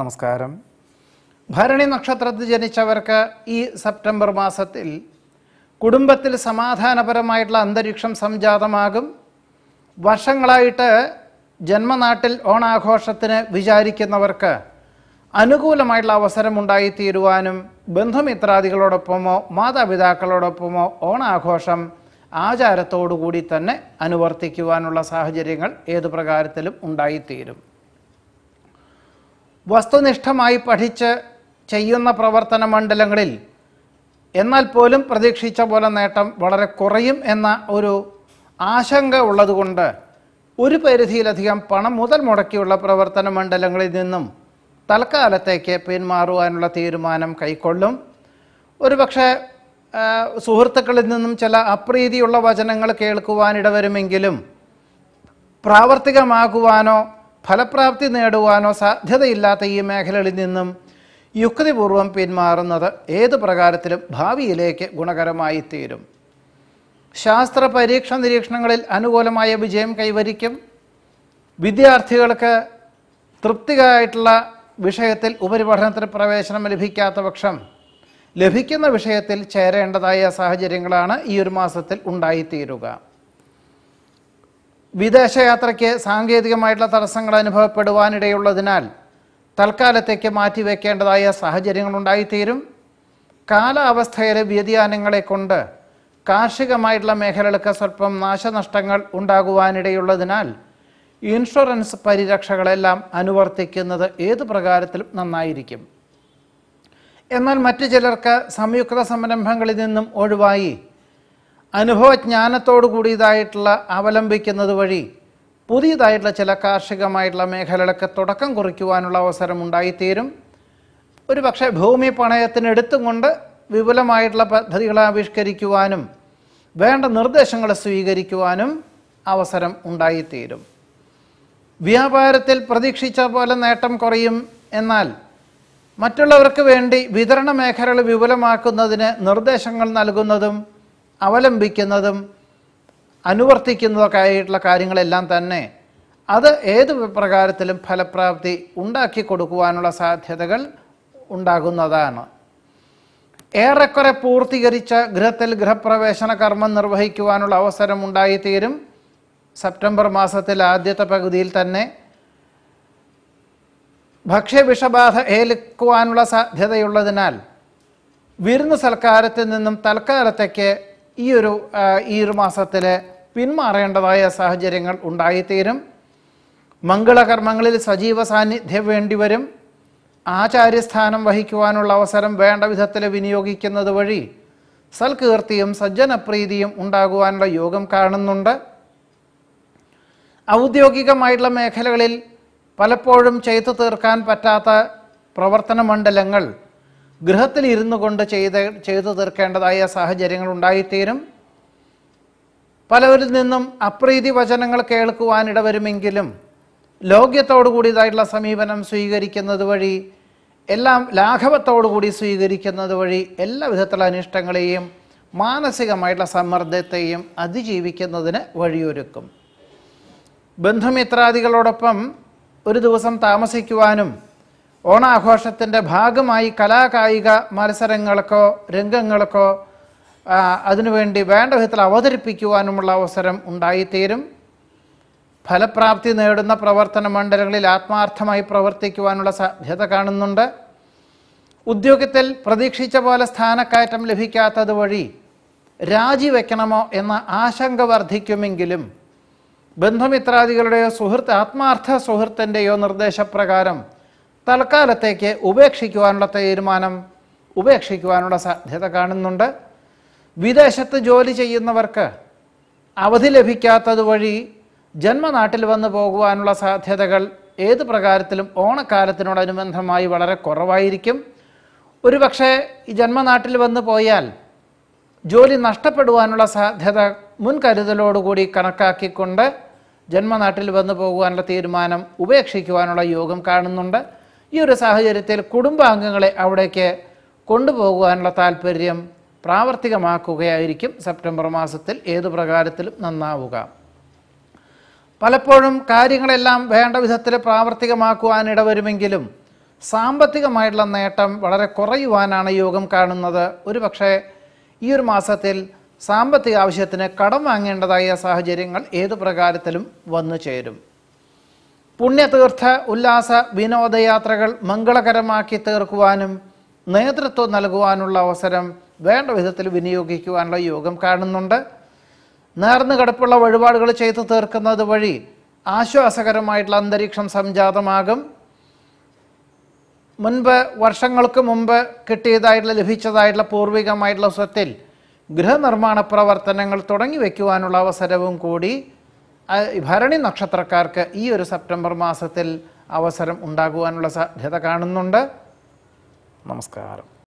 നമസ്കാരം ഭരണി നക്ഷത്രത്തിൽ ജനിച്ചവർക്ക് ഈ സെപ്റ്റംബർ മാസത്തിൽ കുടുംബത്തിൽ സമാധാനപരമായിട്ടുള്ള അന്തരീക്ഷം സംജാതമാകും വർഷങ്ങളായിട്ട് ജന്മനാട്ടിൽ ഓണാഘോഷത്തിന് വിചാരിക്കുന്നവർക്ക് അനുകൂലമായിട്ടുള്ള അവസരം ഉണ്ടായിത്തീരുവാനും ബന്ധുമിത്രാദികളോടൊപ്പമോ മാതാപിതാക്കളോടൊപ്പമോ ഓണാഘോഷം ആചാരത്തോടുകൂടി തന്നെ അനുവർത്തിക്കുവാനുള്ള സാഹചര്യങ്ങൾ ഏതു പ്രകാരത്തിലും ഉണ്ടായിത്തീരും വസ്തുനിഷ്ഠമായി പഠിച്ച് ചെയ്യുന്ന പ്രവർത്തന മണ്ഡലങ്ങളിൽ എന്നാൽ പോലും പ്രതീക്ഷിച്ച പോലെ നേട്ടം വളരെ കുറയും എന്ന ഒരു ആശങ്ക ഉള്ളതുകൊണ്ട് ഒരു പരിധിയിലധികം പണം മുതൽ മുടക്കിയുള്ള പ്രവർത്തന മണ്ഡലങ്ങളിൽ നിന്നും തൽക്കാലത്തേക്ക് പിന്മാറുവാനുള്ള തീരുമാനം കൈക്കൊള്ളും ഒരുപക്ഷെ സുഹൃത്തുക്കളിൽ നിന്നും ചില അപ്രീതിയുള്ള വചനങ്ങൾ കേൾക്കുവാനിടവരുമെങ്കിലും പ്രാവർത്തികമാകുവാനോ ഫലപ്രാപ്തി നേടുവാനോ സാധ്യതയില്ലാത്ത ഈ മേഖലകളിൽ നിന്നും യുക്തിപൂർവം പിന്മാറുന്നത് ഏത് പ്രകാരത്തിലും ഭാവിയിലേക്ക് ഗുണകരമായി തീരും ശാസ്ത്ര പരീക്ഷ നിരീക്ഷണങ്ങളിൽ അനുകൂലമായ വിജയം കൈവരിക്കും വിദ്യാർത്ഥികൾക്ക് തൃപ്തികരമായിട്ടുള്ള വിഷയത്തിൽ ഉപരിപഠനത്തിന് പ്രവേശനം ലഭിക്കാത്ത പക്ഷം ലഭിക്കുന്ന വിഷയത്തിൽ ചേരേണ്ടതായ സാഹചര്യങ്ങളാണ് ഈ ഒരു മാസത്തിൽ ഉണ്ടായിത്തീരുക വിദേശയാത്രയ്ക്ക് സാങ്കേതികമായിട്ടുള്ള തടസ്സങ്ങൾ അനുഭവപ്പെടുവാനിടയുള്ളതിനാൽ തൽക്കാലത്തേക്ക് മാറ്റിവെക്കേണ്ടതായ സാഹചര്യങ്ങളുണ്ടായിത്തീരും കാലാവസ്ഥയിലെ വ്യതിയാനങ്ങളെ കൊണ്ട് കാർഷികമായിട്ടുള്ള മേഖലകൾക്ക് സ്വല്പം നാശനഷ്ടങ്ങൾ ഉണ്ടാകുവാനിടയുള്ളതിനാൽ ഇൻഷുറൻസ് പരിരക്ഷകളെല്ലാം അനുവർത്തിക്കുന്നത് ഏത് പ്രകാരത്തിലും നന്നായിരിക്കും എന്നാൽ മറ്റു ചിലർക്ക് സംയുക്ത സംരംഭങ്ങളിൽ നിന്നും ഒഴിവായി അനുഭവജ്ഞാനത്തോടു കൂടിയതായിട്ടുള്ള അവലംബിക്കുന്നത് വഴി പുതിയതായിട്ടുള്ള ചില കാർഷികമായിട്ടുള്ള മേഖലകളൊക്കെ തുടക്കം കുറിക്കുവാനുള്ള അവസരം ഉണ്ടായിത്തീരും ഒരു പക്ഷേ ഭൂമി പണയത്തിനെടുത്തുകൊണ്ട് വിപുലമായിട്ടുള്ള പദ്ധതികൾ ആവിഷ്കരിക്കുവാനും വേണ്ട നിർദ്ദേശങ്ങൾ സ്വീകരിക്കുവാനും അവസരം ഉണ്ടായിത്തീരും വ്യാപാരത്തിൽ പ്രതീക്ഷിച്ച പോലെ നേട്ടം കുറയും എന്നാൽ മറ്റുള്ളവർക്ക് വേണ്ടി വിതരണ മേഖലകൾ വിപുലമാക്കുന്നതിന് നിർദ്ദേശങ്ങൾ നൽകുന്നതും അവലംബിക്കുന്നതും അനുവർത്തിക്കുന്നതൊക്കെ ആയിട്ടുള്ള കാര്യങ്ങളെല്ലാം തന്നെ അത് ഏത് പ്രകാരത്തിലും ഫലപ്രാപ്തി ഉണ്ടാക്കി കൊടുക്കുവാനുള്ള സാധ്യതകൾ ഉണ്ടാകുന്നതാണ് ഏറെക്കുറെ പൂർത്തീകരിച്ച ഗൃഹത്തിൽ ഗൃഹപ്രവേശന കർമ്മം നിർവഹിക്കുവാനുള്ള അവസരം ഉണ്ടായിത്തീരും സെപ്റ്റംബർ മാസത്തിൽ ആദ്യത്തെ പകുതിയിൽ തന്നെ ഭക്ഷ്യവിഷബാധ ഏൽക്കുവാനുള്ള സാധ്യതയുള്ളതിനാൽ വിരുന്ന് സൽക്കാരത്തിൽ നിന്നും തൽക്കാലത്തേക്ക് ഈ ഒരു ഈ ഒരു മാസത്തിൽ പിന്മാറേണ്ടതായ സാഹചര്യങ്ങൾ ഉണ്ടായിത്തീരും മംഗളകർമ്മങ്ങളിൽ സജീവ സാന്നിധ്യം വേണ്ടിവരും ആചാര്യസ്ഥാനം വഹിക്കുവാനുള്ള അവസരം വേണ്ട വിധത്തിൽ വിനിയോഗിക്കുന്നത് വഴി സൽകീർത്തിയും സജ്ജനപ്രീതിയും ഉണ്ടാകുവാനുള്ള യോഗം കാണുന്നുണ്ട് ഔദ്യോഗികമായിട്ടുള്ള മേഖലകളിൽ പലപ്പോഴും ചെയ്തു തീർക്കാൻ പറ്റാത്ത പ്രവർത്തന മണ്ഡലങ്ങൾ ഗൃഹത്തിൽ ഇരുന്നു കൊണ്ട് ചെയ്ത ചെയ്തു തീർക്കേണ്ടതായ സാഹചര്യങ്ങൾ ഉണ്ടായിത്തീരും പലവരിൽ നിന്നും അപ്രീതി വചനങ്ങൾ കേൾക്കുവാനിടവരുമെങ്കിലും ലോക്യത്തോടുകൂടിയതായിട്ടുള്ള സമീപനം സ്വീകരിക്കുന്നത് വഴി എല്ലാം ലാഘവത്തോടുകൂടി സ്വീകരിക്കുന്നത് വഴി എല്ലാ വിധത്തിലുള്ള അനിഷ്ടങ്ങളെയും മാനസികമായിട്ടുള്ള സമ്മർദ്ദത്തെയും അതിജീവിക്കുന്നതിന് വഴിയൊരുക്കും ബന്ധുമിത്രാദികളോടൊപ്പം ഒരു ദിവസം താമസിക്കുവാനും ഓണാഘോഷത്തിൻ്റെ ഭാഗമായി കലാകായിക മത്സരങ്ങൾക്കോ രംഗങ്ങൾക്കോ അതിനുവേണ്ടി വേണ്ട വിധത്തിൽ അവതരിപ്പിക്കുവാനുമുള്ള അവസരം ഉണ്ടായിത്തീരും ഫലപ്രാപ്തി നേടുന്ന പ്രവർത്തന മണ്ഡലങ്ങളിൽ ആത്മാർത്ഥമായി പ്രവർത്തിക്കുവാനുള്ള സാധ്യത കാണുന്നുണ്ട് ഉദ്യോഗത്തിൽ പ്രതീക്ഷിച്ച പോലെ സ്ഥാനക്കയറ്റം ലഭിക്കാത്തത് വഴി രാജിവെക്കണമോ എന്ന ആശങ്ക വർദ്ധിക്കുമെങ്കിലും ബന്ധുമിത്രാദികളുടെയോ സുഹൃത്ത് ആത്മാർത്ഥ സുഹൃത്തിൻ്റെയോ നിർദ്ദേശപ്രകാരം തൽക്കാലത്തേക്ക് ഉപേക്ഷിക്കുവാനുള്ള തീരുമാനം ഉപേക്ഷിക്കുവാനുള്ള സാധ്യത കാണുന്നുണ്ട് വിദേശത്ത് ജോലി ചെയ്യുന്നവർക്ക് അവധി ലഭിക്കാത്തത് വഴി ജന്മനാട്ടിൽ വന്നു പോകുവാനുള്ള സാധ്യതകൾ ഏത് പ്രകാരത്തിലും ഓണക്കാലത്തിനോടനുബന്ധമായി വളരെ കുറവായിരിക്കും പക്ഷേ ഈ ജന്മനാട്ടിൽ വന്നു പോയാൽ ജോലി നഷ്ടപ്പെടുവാനുള്ള സാധ്യത മുൻകരുതലോടുകൂടി കണക്കാക്കിക്കൊണ്ട് ജന്മനാട്ടിൽ വന്നു പോകുവാനുള്ള തീരുമാനം ഉപേക്ഷിക്കുവാനുള്ള യോഗം കാണുന്നുണ്ട് ഈ ഒരു സാഹചര്യത്തിൽ കുടുംബാംഗങ്ങളെ അവിടേക്ക് കൊണ്ടുപോകുവാനുള്ള താല്പര്യം പ്രാവർത്തികമാക്കുകയായിരിക്കും സെപ്റ്റംബർ മാസത്തിൽ ഏതു പ്രകാരത്തിലും നന്നാവുക പലപ്പോഴും കാര്യങ്ങളെല്ലാം വേണ്ട വിധത്തിൽ പ്രാവർത്തികമാക്കുവാൻ ഇടവരുമെങ്കിലും സാമ്പത്തികമായിട്ടുള്ള നേട്ടം വളരെ കുറയുവാനാണ് യോഗം കാണുന്നത് ഒരു പക്ഷേ ഈ ഒരു മാസത്തിൽ സാമ്പത്തിക ആവശ്യത്തിന് കടം വാങ്ങേണ്ടതായ സാഹചര്യങ്ങൾ ഏതു പ്രകാരത്തിലും വന്നു ചേരും പുണ്യതീർത്ഥ ഉല്ലാസ വിനോദയാത്രകൾ മംഗളകരമാക്കി തീർക്കുവാനും നേതൃത്വം നൽകുവാനുള്ള അവസരം വേണ്ട വിധത്തിൽ വിനിയോഗിക്കുവാനുള്ള യോഗം കാണുന്നുണ്ട് നേർന്നു കിടപ്പുള്ള വഴിപാടുകൾ ചെയ്തു തീർക്കുന്നത് വഴി ആശ്വാസകരമായിട്ടുള്ള അന്തരീക്ഷം സംജാതമാകും മുൻപ് വർഷങ്ങൾക്ക് മുമ്പ് കിട്ടിയതായിട്ടുള്ള ലഭിച്ചതായിട്ടുള്ള പൂർവികമായിട്ടുള്ള സ്വത്തിൽ ഗൃഹനിർമ്മാണ പ്രവർത്തനങ്ങൾ തുടങ്ങി വയ്ക്കുവാനുള്ള അവസരവും കൂടി ഭരണി നക്ഷത്രക്കാർക്ക് ഈ ഒരു സെപ്റ്റംബർ മാസത്തിൽ അവസരം ഉണ്ടാകുവാനുള്ള സാധ്യത കാണുന്നുണ്ട് നമസ്കാരം